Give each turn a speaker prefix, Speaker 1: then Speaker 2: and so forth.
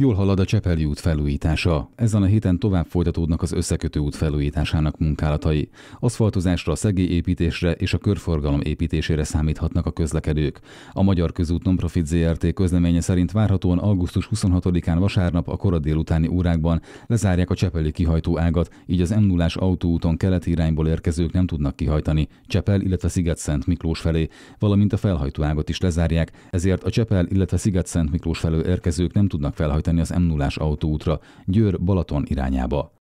Speaker 1: Jól halad a Csepeli út felújítása. Ezen a héten tovább folytatódnak az összekötő út felújításának munkálatai. Aszfaltozásra, szegélyépítésre és a körforgalom építésére számíthatnak a közlekedők. A Magyar Közút Nonprofit ZRT közleménye szerint várhatóan augusztus 26-án vasárnap a korai délutáni órákban lezárják a Csepeli kihajtó ágat, így az m 0 autóúton keleti irányból érkezők nem tudnak kihajtani, Csepel, illetve Sziget-Szent Miklós felé, valamint a felhajtó ágat is lezárják, ezért a Csepel, illetve Sziget-Szent Miklós felől érkezők nem tudnak felhajtani tenni az m 0 autóútra Győr-Balaton irányába.